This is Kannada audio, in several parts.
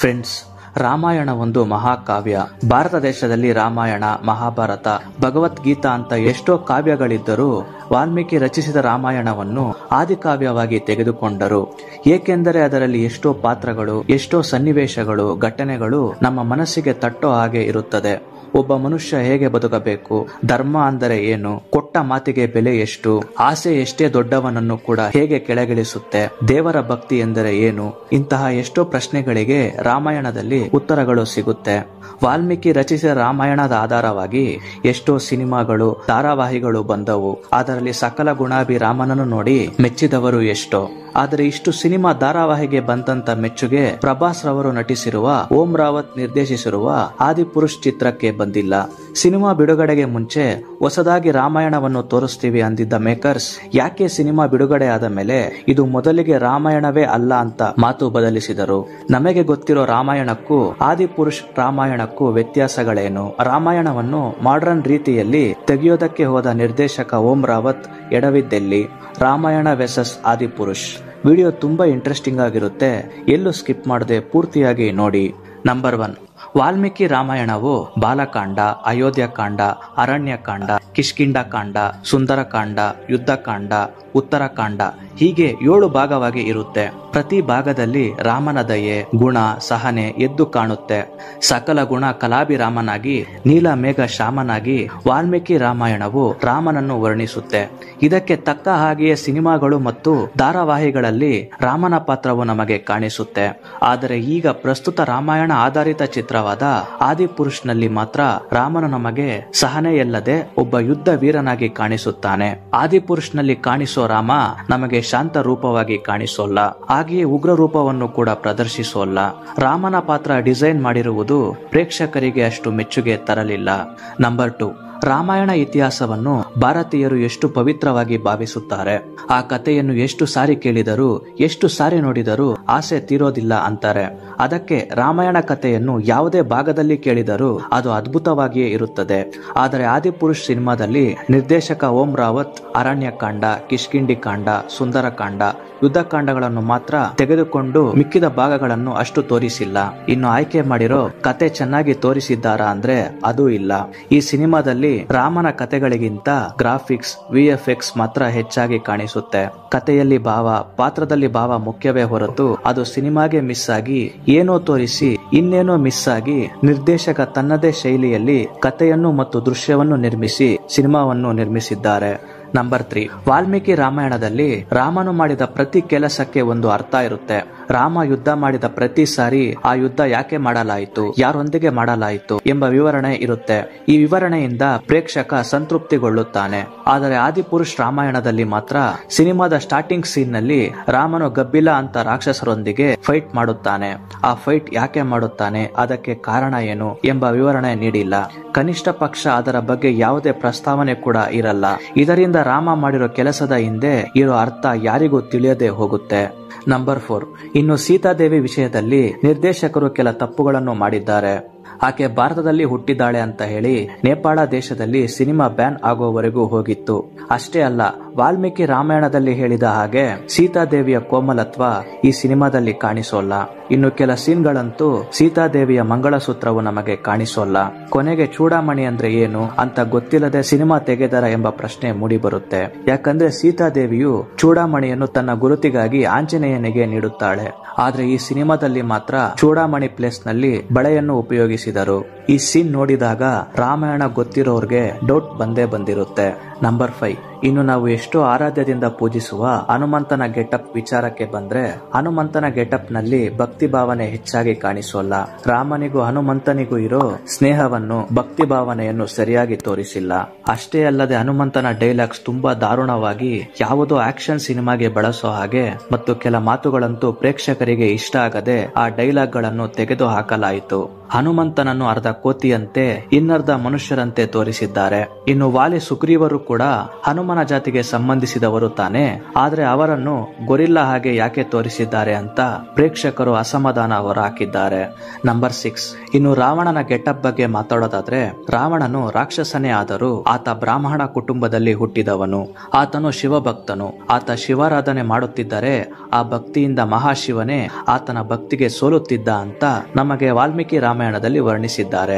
ಫ್ರೆಂಡ್ಸ್ ರಾಮಾಯಣ ಒಂದು ಮಹಾಕಾವ್ಯ ಭಾರತ ದೇಶದಲ್ಲಿ ರಾಮಾಯಣ ಮಹಾಭಾರತ ಭಗವದ್ಗೀತಾ ಅಂತ ಎಷ್ಟೋ ಕಾವ್ಯಗಳಿದ್ದರೂ ವಾಲ್ಮೀಕಿ ರಚಿಸಿದ ರಾಮಾಯಣವನ್ನು ಆದಿಕಾವ್ಯವಾಗಿ ತೆಗೆದುಕೊಂಡರು ಏಕೆಂದರೆ ಅದರಲ್ಲಿ ಎಷ್ಟೋ ಪಾತ್ರಗಳು ಎಷ್ಟೋ ಸನ್ನಿವೇಶಗಳು ಘಟನೆಗಳು ನಮ್ಮ ಮನಸ್ಸಿಗೆ ತಟ್ಟೋ ಹಾಗೆ ಇರುತ್ತದೆ ಒಬ್ಬ ಮನುಷ್ಯ ಹೇಗೆ ಬದುಕಬೇಕು ಧರ್ಮ ಅಂದರೆ ಏನು ಕೊಟ್ಟ ಮಾತಿಗೆ ಬೆಲೆ ಎಷ್ಟು ಆಸೆ ಎಷ್ಟೇ ದೊಡ್ಡವನನ್ನು ಕೂಡ ಹೇಗೆ ಕೆಳಗಿಳಿಸುತ್ತೆ ದೇವರ ಭಕ್ತಿ ಎಂದರೆ ಏನು ಇಂತಹ ಎಷ್ಟೋ ಪ್ರಶ್ನೆಗಳಿಗೆ ರಾಮಾಯಣದಲ್ಲಿ ಉತ್ತರಗಳು ಸಿಗುತ್ತೆ ವಾಲ್ಮೀಕಿ ರಚಿಸಿದ ರಾಮಾಯಣದ ಆಧಾರವಾಗಿ ಎಷ್ಟೋ ಸಿನಿಮಾಗಳು ಧಾರಾವಾಹಿಗಳು ಬಂದವು ಅದರಲ್ಲಿ ಸಕಲ ಗುಣಾಭಿ ರಾಮನನ್ನು ನೋಡಿ ಮೆಚ್ಚಿದವರು ಎಷ್ಟೋ ಆದರೆ ಇಷ್ಟು ಸಿನಿಮಾ ಧಾರಾವಾಹಿಗೆ ಬಂದಂತ ಮೆಚ್ಚುಗೆ ಪ್ರಭಾಸ್ ರವರು ನಟಿಸಿರುವ ಓಂ ರಾವತ್ ನಿರ್ದೇಶಿಸಿರುವ ಆದಿಪುರುಷ್ ಚಿತ್ರಕ್ಕೆ ಬಂದಿಲ್ಲ ಸಿನಿಮಾ ಬಿಡುಗಡೆಗೆ ಮುಂಚೆ ಹೊಸದಾಗಿ ರಾಮಾಯಣವನ್ನು ತೋರಿಸ್ತೀವಿ ಅಂದಿದ್ದ ಮೇಕರ್ಸ್ ಯಾಕೆ ಸಿನಿಮಾ ಬಿಡುಗಡೆ ಆದ ಮೇಲೆ ಇದು ಮೊದಲಿಗೆ ರಾಮಾಯಣವೇ ಅಲ್ಲ ಅಂತ ಮಾತು ಬದಲಿಸಿದರು ನಮಗೆ ಗೊತ್ತಿರೋ ರಾಮಾಯಣಕ್ಕೂ ಆದಿಪುರುಷ್ ರಾಮಾಯಣಕ್ಕೂ ವ್ಯತ್ಯಾಸಗಳೇನು ರಾಮಾಯಣವನ್ನು ಮಾಡರ್ನ್ ರೀತಿಯಲ್ಲಿ ತೆಗೆಯೋದಕ್ಕೆ ಹೋದ ನಿರ್ದೇಶಕ ಓಂ ರಾವತ್ ಎಡವಿದ್ದೆಲ್ಲಿ ರಾಮಾಯಣ ವೆಸಸ್ ಆದಿಪುರುಷ್ ವಿಡಿಯೋ ತುಂಬಾ ಇಂಟ್ರೆಸ್ಟಿಂಗ್ ಆಗಿರುತ್ತೆ ಎಲ್ಲೂ ಸ್ಕಿಪ್ ಮಾಡದೆ ಪೂರ್ತಿಯಾಗಿ ನೋಡಿ ನಂಬರ್ ಒನ್ ವಾಲ್ಮೀಕಿ ರಾಮಾಯಣವು ಬಾಲಕಾಂಡ ಅಯೋಧ್ಯಕಾಂಡ ಅರಣ್ಯಕಾಂಡ ಕಿಷ್ಕಿಂಡಕಾಂಡ ಸುಂದರಕಾಂಡ ಯುದ್ಧಕಾಂಡ ಉತ್ತರಕಾಂಡ ಹೀಗೆ ಏಳು ಭಾಗವಾಗಿ ಇರುತ್ತೆ ಪ್ರತಿ ಭಾಗದಲ್ಲಿ ರಾಮನ ದಯೆ ಗುಣ ಸಹನೆ ಎದ್ದು ಕಾಣುತ್ತೆ ಸಕಲ ಗುಣ ಕಲಾಭಿರಾಮನಾಗಿ ಮೇಘ ಶ್ಯಾಮನಾಗಿ ವಾಲ್ಮೀಕಿ ರಾಮಾಯಣವು ರಾಮನನ್ನು ವರ್ಣಿಸುತ್ತೆ ಇದಕ್ಕೆ ತಕ್ಕ ಹಾಗೆಯೇ ಸಿನಿಮಾಗಳು ಮತ್ತು ಧಾರಾವಾಹಿಗಳಲ್ಲಿ ರಾಮನ ಪಾತ್ರವು ನಮಗೆ ಕಾಣಿಸುತ್ತೆ ಆದರೆ ಈಗ ಪ್ರಸ್ತುತ ರಾಮಾಯಣ ಆಧಾರಿತ ಚಿತ್ರವಾದ ಆದಿಪುರುಷ್ನಲ್ಲಿ ಮಾತ್ರ ರಾಮನು ನಮಗೆ ಸಹನೆಯಲ್ಲದೆ ಒಬ್ಬ ಯುದ್ಧ ವೀರನಾಗಿ ಕಾಣಿಸುತ್ತಾನೆ ಆದಿಪುರುಷ್ನಲ್ಲಿ ಕಾಣಿಸೋ ರಾಮ ನಮಗೆ ಶಾಂತ ರೂಪವಾಗಿ ಕಾಣಿಸೋಲ್ಲ ಹಾಗೆಯೇ ಉಗ್ರ ರೂಪವನ್ನು ಕೂಡ ಪ್ರದರ್ಶಿಸೋಲ್ಲ ರಾಮನ ಪಾತ್ರ ಡಿಸೈನ್ ಮಾಡಿರುವುದು ಪ್ರೇಕ್ಷಕರಿಗೆ ಅಷ್ಟು ಮೆಚ್ಚುಗೆ ತರಲಿಲ್ಲ ನಂಬರ್ ಟು ರಾಮಾಯಣ ಇತಿಹಾಸವನ್ನು ಭಾರತೀಯರು ಎಷ್ಟು ಪವಿತ್ರವಾಗಿ ಭಾವಿಸುತ್ತಾರೆ ಆ ಕಥೆಯನ್ನು ಎಷ್ಟು ಸಾರಿ ಕೇಳಿದರೂ ಎಷ್ಟು ಸಾರಿ ನೋಡಿದರೂ ಆಸೆ ತೀರೋದಿಲ್ಲ ಅಂತಾರೆ ಅದಕ್ಕೆ ರಾಮಾಯಣ ಕಥೆಯನ್ನು ಯಾವುದೇ ಭಾಗದಲ್ಲಿ ಕೇಳಿದರೂ ಅದು ಅದ್ಭುತವಾಗಿಯೇ ಇರುತ್ತದೆ ಆದರೆ ಆದಿಪುರುಷ್ ಸಿನಿಮಾದಲ್ಲಿ ನಿರ್ದೇಶಕ ಓಂ ರಾವತ್ ಅರಣ್ಯಕಾಂಡ ಕಿಷ್ಕಿಂಡಿ ಕಾಂಡ ಸುಂದರಕಾಂಡ ಯುದ್ಧಕಾಂಡಗಳನ್ನು ಮಾತ್ರ ತೆಗೆದುಕೊಂಡು ಮಿಕ್ಕಿದ ಭಾಗಗಳನ್ನು ಅಷ್ಟು ತೋರಿಸಿಲ್ಲ ಇನ್ನು ಆಯ್ಕೆ ಮಾಡಿರೋ ಕತೆ ಚೆನ್ನಾಗಿ ತೋರಿಸಿದ್ದಾರಾ ಅಂದ್ರೆ ಅದು ಇಲ್ಲ ಈ ಸಿನಿಮಾದಲ್ಲಿ ರಾಮನ ಕತೆಗಳಿಗಿಂತ ಗ್ರಾಫಿಕ್ಸ್ ಎಕ್ಸ್ ಮಾತ್ರ ಹೆಚ್ಚಾಗಿ ಕಾಣಿಸುತ್ತೆ ಕಥೆಯಲ್ಲಿ ಭಾವ ಪಾತ್ರದಲ್ಲಿ ಭಾವ ಮುಖ್ಯವೇ ಹೊರತು ಅದು ಸಿನಿಮಾಗೆ ಮಿಸ್ ಆಗಿ ಏನೋ ತೋರಿಸಿ ಇನ್ನೇನೋ ಮಿಸ್ ಆಗಿ ನಿರ್ದೇಶಕ ತನ್ನದೇ ಶೈಲಿಯಲ್ಲಿ ಕಥೆಯನ್ನು ಮತ್ತು ದೃಶ್ಯವನ್ನು ನಿರ್ಮಿಸಿ ಸಿನಿಮಾವನ್ನು ನಿರ್ಮಿಸಿದ್ದಾರೆ ನಂಬರ್ ತ್ರೀ ವಾಲ್ಮೀಕಿ ರಾಮಾಯಣದಲ್ಲಿ ರಾಮನು ಮಾಡಿದ ಪ್ರತಿ ಕೆಲಸಕ್ಕೆ ಒಂದು ಅರ್ಥ ಇರುತ್ತೆ ರಾಮ ಯುದ್ಧ ಮಾಡಿದ ಪ್ರತಿ ಸಾರಿ ಆ ಯುದ್ಧ ಯಾಕೆ ಮಾಡಲಾಯಿತು ಯಾರೊಂದಿಗೆ ಮಾಡಲಾಯಿತು ಎಂಬ ವಿವರಣೆ ಇರುತ್ತೆ ಈ ವಿವರಣೆಯಿಂದ ಪ್ರೇಕ್ಷಕ ಸಂತೃಪ್ತಿಗೊಳ್ಳುತ್ತಾನೆ ಆದರೆ ಆದಿಪುರುಷ್ ರಾಮಾಯಣದಲ್ಲಿ ಮಾತ್ರ ಸಿನಿಮಾದ ಸ್ಟಾರ್ಟಿಂಗ್ ಸೀನ್ ನಲ್ಲಿ ರಾಮನು ಗಬ್ಬಿಲ ಅಂತ ರಾಕ್ಷಸರೊಂದಿಗೆ ಫೈಟ್ ಮಾಡುತ್ತಾನೆ ಆ ಫೈಟ್ ಯಾಕೆ ಮಾಡುತ್ತಾನೆ ಅದಕ್ಕೆ ಕಾರಣ ಏನು ಎಂಬ ವಿವರಣೆ ನೀಡಿಲ್ಲ ಕನಿಷ್ಠ ಪಕ್ಷ ಅದರ ಬಗ್ಗೆ ಯಾವುದೇ ಪ್ರಸ್ತಾವನೆ ಕೂಡ ಇರಲ್ಲ ಇದರಿಂದ ರಾಮ ಮಾಡಿರೋ ಕೆಲಸದ ಹಿಂದೆ ಇರೋ ಅರ್ಥ ಯಾರಿಗೂ ತಿಳಿಯದೆ ಹೋಗುತ್ತೆ ನಂಬರ್ ಫೋರ್ ಇನ್ನು ಸೀತಾದೇವಿ ವಿಷಯದಲ್ಲಿ ನಿರ್ದೇಶಕರು ಕೆಲ ತಪ್ಪುಗಳನ್ನು ಮಾಡಿದ್ದಾರೆ ಆಕೆ ಭಾರತದಲ್ಲಿ ಹುಟ್ಟಿದ್ದಾಳೆ ಅಂತ ಹೇಳಿ ನೇಪಾಳ ದೇಶದಲ್ಲಿ ಸಿನಿಮಾ ಬ್ಯಾನ್ ಆಗುವವರೆಗೂ ಹೋಗಿತ್ತು ಅಷ್ಟೇ ಅಲ್ಲ ವಾಲ್ಮೀಕಿ ರಾಮಾಯಣದಲ್ಲಿ ಹೇಳಿದ ಹಾಗೆ ಸೀತಾದೇವಿಯ ಕೋಮಲತ್ವ ಈ ಸಿನಿಮಾದಲ್ಲಿ ಕಾಣಿಸೋಲ್ಲ ಇನ್ನು ಕೆಲ ಸೀನ್ಗಳಂತೂ ಸೀತಾದೇವಿಯ ಮಂಗಳಸೂತ್ರವು ನಮಗೆ ಕಾಣಿಸೋಲ್ಲ ಕೊನೆಗೆ ಚೂಡಾಮಣಿ ಅಂದ್ರೆ ಏನು ಅಂತ ಗೊತ್ತಿಲ್ಲದೆ ಸಿನಿಮಾ ತೆಗೆದರ ಎಂಬ ಪ್ರಶ್ನೆ ಮೂಡಿಬರುತ್ತೆ ಯಾಕಂದ್ರೆ ಸೀತಾದೇವಿಯು ಚೂಡಾಮಣಿಯನ್ನು ತನ್ನ ಗುರುತಿಗಾಗಿ ಆಂಜನೇಯನಿಗೆ ನೀಡುತ್ತಾಳೆ ಆದ್ರೆ ಈ ಸಿನಿಮಾದಲ್ಲಿ ಮಾತ್ರ ಚೂಡಾಮಣಿ ಪ್ಲೇಸ್ ನಲ್ಲಿ ಬಳೆಯನ್ನು ಉಪಯೋಗಿಸಿದರು ಈ ಸೀನ್ ನೋಡಿದಾಗ ರಾಮಾಯಣ ಗೊತ್ತಿರೋರ್ಗೆ ಡೌಟ್ ಬಂದೇ ಬಂದಿರುತ್ತೆ ನಂಬರ್ ಫೈವ್ ಇನ್ನು ನಾವು ಎಷ್ಟು ಆರಾಧ್ಯದಿಂದ ಪೂಜಿಸುವ ಹನುಮಂತನ ಗೆಟಪ್ ವಿಚಾರಕ್ಕೆ ಬಂದ್ರೆ ಹನುಮಂತನ ಗೆಟಪ್ ನಲ್ಲಿ ಭಕ್ತಿ ಭಾವನೆ ಹೆಚ್ಚಾಗಿ ಕಾಣಿಸೋಲ್ಲ ರಾಮನಿಗೂ ಹನುಮಂತನಿಗೂ ಇರೋ ಸ್ನೇಹವನ್ನು ಭಕ್ತಿ ಭಾವನೆಯನ್ನು ಸರಿಯಾಗಿ ತೋರಿಸಿಲ್ಲ ಅಷ್ಟೇ ಅಲ್ಲದೆ ಹನುಮಂತನ ಡೈಲಾಗ್ಸ್ ತುಂಬಾ ದಾರುಣವಾಗಿ ಯಾವುದೋ ಆಕ್ಷನ್ ಸಿನಿಮಾಗೆ ಬಳಸೋ ಹಾಗೆ ಮತ್ತು ಕೆಲ ಮಾತುಗಳಂತೂ ಪ್ರೇಕ್ಷಕರಿಗೆ ಇಷ್ಟ ಆಗದೆ ಆ ಡೈಲಾಗ್ ಗಳನ್ನು ತೆಗೆದು ಹಾಕಲಾಯಿತು ಹನುಮಂತನನ್ನು ಅರ್ಧ ಕೋತಿಯಂತೆ ಇನ್ನರ್ಧ ಮನುಷ್ಯರಂತೆ ತೋರಿಸಿದ್ದಾರೆ ಇನ್ನು ವಾಲಿ ಸುಗ್ರೀವರು ಕೂಡ ಹನುಮನ ಜಾತಿಗೆ ಸಂಬಂಧಿಸಿದವರು ತಾನೆ ಆದ್ರೆ ಅವರನ್ನು ಗೊರಿಲ್ಲಾ ಹಾಗೆ ಯಾಕೆ ತೋರಿಸಿದ್ದಾರೆ ಅಂತ ಪ್ರೇಕ್ಷಕರು ಅಸಮಾಧಾನ ಹೊರಹಾಕಿದ್ದಾರೆ ಹಾಕಿದ್ದಾರೆ ನಂಬರ್ ಸಿಕ್ಸ್ ಇನ್ನು ರಾವಣನ ಗೆಟಪ್ ಬಗ್ಗೆ ಮಾತಾಡೋದಾದ್ರೆ ರಾವಣನು ರಾಕ್ಷಸನೇ ಆದರೂ ಆತ ಬ್ರಾಹ್ಮಣ ಕುಟುಂಬದಲ್ಲಿ ಹುಟ್ಟಿದವನು ಆತನು ಶಿವಭಕ್ತನು ಆತ ಶಿವಾರಾಧನೆ ಮಾಡುತ್ತಿದ್ದರೆ ಆ ಭಕ್ತಿಯಿಂದ ಮಹಾಶಿವನೇ ಆತನ ಭಕ್ತಿಗೆ ಸೋಲುತ್ತಿದ್ದ ಅಂತ ನಮಗೆ ವಾಲ್ಮೀಕಿ ರಾಮಾಯಣದಲ್ಲಿ ವರ್ಣಿಸಿದ್ದಾರೆ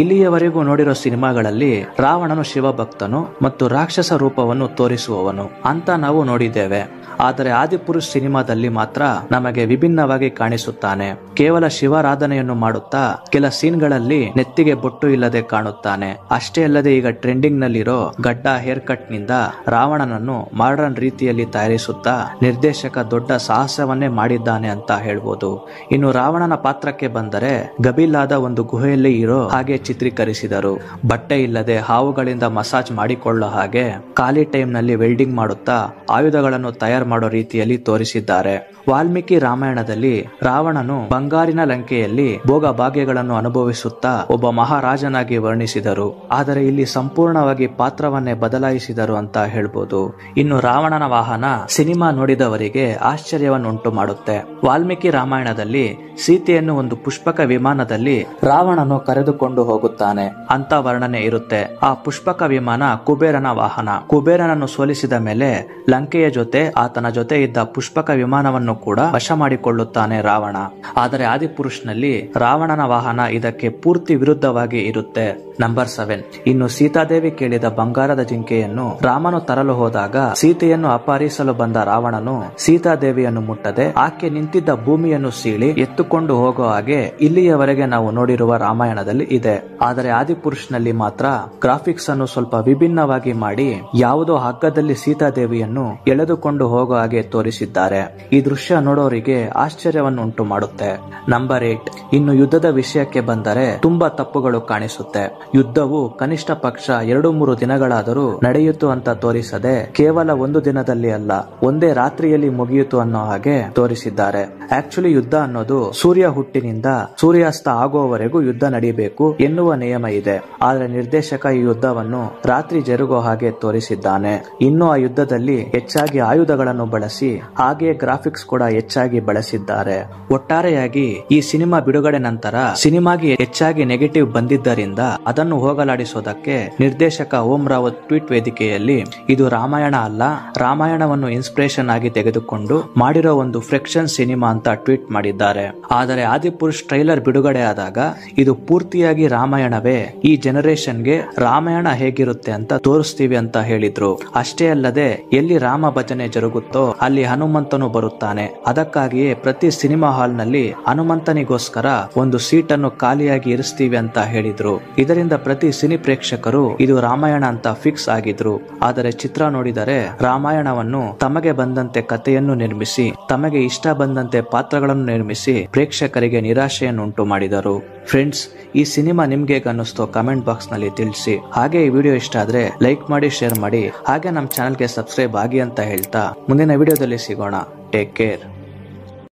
ಇಲ್ಲಿಯವರೆಗೂ ನೋಡಿರೋ ಸಿನಿಮಾಗಳಲ್ಲಿ ರಾವಣನು ಶಿವಭಕ್ತನು ಮತ್ತು ರಾಕ್ಷಸ ರೂಪವನ್ನು ತೋರಿಸುವವನು ಅಂತ ನಾವು ನೋಡಿದ್ದೇವೆ ಆದರೆ ಆದಿಪುರುಷ್ ಸಿನಿಮಾದಲ್ಲಿ ಮಾತ್ರ ನಮಗೆ ವಿಭಿನ್ನವಾಗಿ ಕಾಣಿಸುತ್ತಾನೆ ಕೇವಲ ಶಿವಾರಾಧನೆಯನ್ನು ಮಾಡುತ್ತಾ ಕೆಲ ಸೀನ್ಗಳಲ್ಲಿ ನೆತ್ತಿಗೆ ಬೊಟ್ಟು ಇಲ್ಲದೆ ಕಾಣುತ್ತಾನೆ ಅಷ್ಟೇ ಅಲ್ಲದೆ ಈಗ ಟ್ರೆಂಡಿಂಗ್ ನಲ್ಲಿರೋ ಗಡ್ಡ ಹೇರ್ ಕಟ್ ನಿಂದ ರಾವಣನನ್ನು ಮಾಡರ್ನ್ ರೀತಿಯಲ್ಲಿ ತಯಾರಿಸುತ್ತಾ ನಿರ್ದೇಶಕ ದೊಡ್ಡ ಸಾಹಸವನ್ನೇ ಮಾಡಿದ್ದಾನೆ ಅಂತ ಹೇಳ್ಬೋದು ಇನ್ನು ರಾವಣನ ಪಾತ್ರಕ್ಕೆ ಬಂದರೆ ಗಬಿಲಾದ ಒಂದು ಗುಹೆಯಲ್ಲಿ ಇರೋ ಹಾಗೆ ಚಿತ್ರೀಕರಿಸಿದರು ಬಟ್ಟೆ ಇಲ್ಲದೆ ಹಾವುಗಳಿಂದ ಮಸಾಜ್ ಮಾಡಿಕೊಳ್ಳೋ ಹಾಗೆ ಖಾಲಿ ಟೈಮ್ ನಲ್ಲಿ ವೆಲ್ಡಿಂಗ್ ಮಾಡುತ್ತಾ ಆಯುಧಗಳನ್ನು ತಯಾರು ಮಾಡೋ ರೀತಿಯಲ್ಲಿ ತೋರಿಸಿದ್ದಾರೆ ವಾಲ್ಮೀಕಿ ರಾಮಾಯಣದಲ್ಲಿ ರಾವಣನು ಬಂಗಾರಿನ ಲಂಕೆಯಲ್ಲಿ ಭೋಗ ಭಾಗ್ಯಗಳನ್ನು ಅನುಭವಿಸುತ್ತಾ ಒಬ್ಬ ಮಹಾರಾಜನಾಗಿ ವರ್ಣಿಸಿದರು ಆದರೆ ಇಲ್ಲಿ ಸಂಪೂರ್ಣವಾಗಿ ಪಾತ್ರವನ್ನೇ ಬದಲಾಯಿಸಿದರು ಅಂತ ಹೇಳ್ಬೋದು ಇನ್ನು ರಾವಣನ ವಾಹನ ಸಿನಿಮಾ ನೋಡಿದವರಿಗೆ ಆಶ್ಚರ್ಯವನ್ನುಂಟು ಮಾಡುತ್ತೆ ವಾಲ್ಮೀಕಿ ರಾಮಾಯಣದಲ್ಲಿ ಸೀತೆಯನ್ನು ಒಂದು ಪುಷ್ಪಕ ವಿಮಾನದಲ್ಲಿ ರಾವಣನು ಕರೆದುಕೊಂಡು ಹೋಗುತ್ತಾನೆ ಅಂತ ವರ್ಣನೆ ಇರುತ್ತೆ ಆ ಪುಷ್ಪಕ ವಿಮಾನ ಕುಬೇರನ ವಾಹನ ಕುಬೇರನನ್ನು ಸೋಲಿಸಿದ ಮೇಲೆ ಲಂಕೆಯ ಜೊತೆ ಆತ ತನ್ನ ಜೊತೆ ಇದ್ದ ಪುಷ್ಪಕ ವಿಮಾನವನ್ನು ಕೂಡ ವಶ ಮಾಡಿಕೊಳ್ಳುತ್ತಾನೆ ರಾವಣ ಆದರೆ ಆದಿಪುರುಷ್ನಲ್ಲಿ ರಾವಣನ ವಾಹನ ಇದಕ್ಕೆ ಪೂರ್ತಿ ವಿರುದ್ಧವಾಗಿ ಇರುತ್ತೆ ನಂಬರ್ ಸೆವೆನ್ ಇನ್ನು ಸೀತಾದೇವಿ ಕೇಳಿದ ಬಂಗಾರದ ಜಿಂಕೆಯನ್ನು ರಾಮನು ತರಲು ಹೋದಾಗ ಸೀತೆಯನ್ನು ಅಪಹರಿಸಲು ಬಂದ ರಾವಣನು ಸೀತಾದೇವಿಯನ್ನು ಮುಟ್ಟದೆ ಆಕೆ ನಿಂತಿದ್ದ ಭೂಮಿಯನ್ನು ಸೀಳಿ ಎತ್ತುಕೊಂಡು ಹೋಗೋ ಹಾಗೆ ಇಲ್ಲಿಯವರೆಗೆ ನಾವು ನೋಡಿರುವ ರಾಮಾಯಣದಲ್ಲಿ ಇದೆ ಆದರೆ ಆದಿಪುರುಷ್ನಲ್ಲಿ ಮಾತ್ರ ಗ್ರಾಫಿಕ್ಸ್ ಅನ್ನು ಸ್ವಲ್ಪ ವಿಭಿನ್ನವಾಗಿ ಮಾಡಿ ಯಾವುದೋ ಹಗ್ಗದಲ್ಲಿ ಸೀತಾದೇವಿಯನ್ನು ಎಳೆದುಕೊಂಡು ಹೋಗೋ ಹಾಗೆ ತೋರಿಸಿದ್ದಾರೆ ಈ ದೃಶ್ಯ ನೋಡೋರಿಗೆ ಆಶ್ಚರ್ಯವನ್ನು ಉಂಟು ಮಾಡುತ್ತೆ ನಂಬರ್ ಏಟ್ ಇನ್ನು ಯುದ್ಧದ ವಿಷಯಕ್ಕೆ ಬಂದರೆ ತುಂಬಾ ತಪ್ಪುಗಳು ಕಾಣಿಸುತ್ತೆ ಯುದ್ಧವು ಕನಿಷ್ಠ ಪಕ್ಷ ಎರಡು ಮೂರು ದಿನಗಳಾದರೂ ನಡೆಯಿತು ಅಂತ ತೋರಿಸದೆ ಕೇವಲ ಒಂದು ದಿನದಲ್ಲಿ ಅಲ್ಲ ಒಂದೇ ರಾತ್ರಿಯಲ್ಲಿ ಮುಗಿಯಿತು ಅನ್ನೋ ಹಾಗೆ ತೋರಿಸಿದ್ದಾರೆ ಆಕ್ಚುಲಿ ಯುದ್ಧ ಅನ್ನೋದು ಸೂರ್ಯ ಹುಟ್ಟಿನಿಂದ ಸೂರ್ಯಾಸ್ತ ಆಗುವವರೆಗೂ ಯುದ್ಧ ನಡೆಯಬೇಕು ಎನ್ನುವ ನಿಯಮ ಇದೆ ಆದರೆ ನಿರ್ದೇಶಕ ಈ ಯುದ್ಧವನ್ನು ರಾತ್ರಿ ಜರುಗೋ ಹಾಗೆ ತೋರಿಸಿದ್ದಾನೆ ಇನ್ನು ಆ ಯುದ್ಧದಲ್ಲಿ ಹೆಚ್ಚಾಗಿ ಆಯುಧಗಳನ್ನು ಬಳಸಿ ಹಾಗೆ ಗ್ರಾಫಿಕ್ಸ್ ಕೂಡ ಹೆಚ್ಚಾಗಿ ಬಳಸಿದ್ದಾರೆ ಒಟ್ಟಾರೆಯಾಗಿ ಈ ಸಿನಿಮಾ ಬಿಡುಗಡೆ ನಂತರ ಸಿನಿಮಾಗೆ ಹೆಚ್ಚಾಗಿ ನೆಗೆಟಿವ್ ಬಂದಿದ್ದರಿಂದ ಅದನ್ನು ಹೋಗಲಾಡಿಸೋದಕ್ಕೆ ನಿರ್ದೇಶಕ ಓಂ ರಾವತ್ ಟ್ವೀಟ್ ವೇದಿಕೆಯಲ್ಲಿ ಇದು ರಾಮಾಯಣ ಅಲ್ಲ ರಾಮಾಯಣವನ್ನು ಇನ್ಸ್ಪಿರೇಷನ್ ಆಗಿ ತೆಗೆದುಕೊಂಡು ಮಾಡಿರೋ ಒಂದು ಫ್ರೆಕ್ಷನ್ ಸಿನಿಮಾ ಅಂತ ಟ್ವೀಟ್ ಮಾಡಿದ್ದಾರೆ ಆದರೆ ಆದಿಪುರುಷ್ ಟ್ರೈಲರ್ ಬಿಡುಗಡೆ ಆದಾಗ ಇದು ಪೂರ್ತಿಯಾಗಿ ರಾಮಾಯಣವೇ ಈ ಜನರೇಷನ್ಗೆ ರಾಮಾಯಣ ಹೇಗಿರುತ್ತೆ ಅಂತ ತೋರಿಸ್ತೀವಿ ಅಂತ ಹೇಳಿದ್ರು ಅಷ್ಟೇ ಅಲ್ಲದೆ ಎಲ್ಲಿ ರಾಮ ಭಜನೆ ಜರುಗುತ್ತೋ ಅಲ್ಲಿ ಹನುಮಂತನು ಬರುತ್ತಾನೆ ಅದಕ್ಕಾಗಿಯೇ ಪ್ರತಿ ಸಿನಿಮಾ ಹಾಲ್ ನಲ್ಲಿ ಹನುಮಂತನಿಗೋಸ್ಕರ ಒಂದು ಸೀಟ್ ಅನ್ನು ಖಾಲಿಯಾಗಿ ಇರಿಸ್ತೀವಿ ಅಂತ ಹೇಳಿದ್ರು ಇದರಿಂದ ಪ್ರತಿ ಸಿನಿ ಪ್ರೇಕ್ಷಕರು ಇದು ರಾಮಾಯಣ ಅಂತ ಫಿಕ್ಸ್ ಆಗಿದ್ರು ಆದರೆ ಚಿತ್ರ ನೋಡಿದರೆ ರಾಮಾಯಣವನ್ನು ತಮಗೆ ಬಂದಂತೆ ಕಥೆಯನ್ನು ನಿರ್ಮಿಸಿ ತಮಗೆ ಇಷ್ಟ ಬಂದಂತೆ ಪಾತ್ರಗಳನ್ನು ನಿರ್ಮಿಸಿ ಪ್ರೇಕ್ಷಕರಿಗೆ ನಿರಾಶೆಯನ್ನುಂಟು ಮಾಡಿದರು ಫ್ರೆಂಡ್ಸ್ ಈ ಸಿನಿಮಾ ನಿಮ್ಗೆ ಅನ್ನಿಸ್ತೋ ಕಮೆಂಟ್ ಬಾಕ್ಸ್ ನಲ್ಲಿ ತಿಳಿಸಿ ಹಾಗೆ ಈ ವಿಡಿಯೋ ಇಷ್ಟ ಆದ್ರೆ ಲೈಕ್ ಮಾಡಿ ಶೇರ್ ಮಾಡಿ ಹಾಗೆ ನಮ್ಮ ಗೆ ಸಬ್ಸ್ಕ್ರೈಬ್ ಆಗಿ ಅಂತ ಹೇಳ್ತಾ ಮುಂದಿನ ವಿಡಿಯೋದಲ್ಲಿ ಸಿಗೋಣ ಟೇಕ್ ಕೇರ್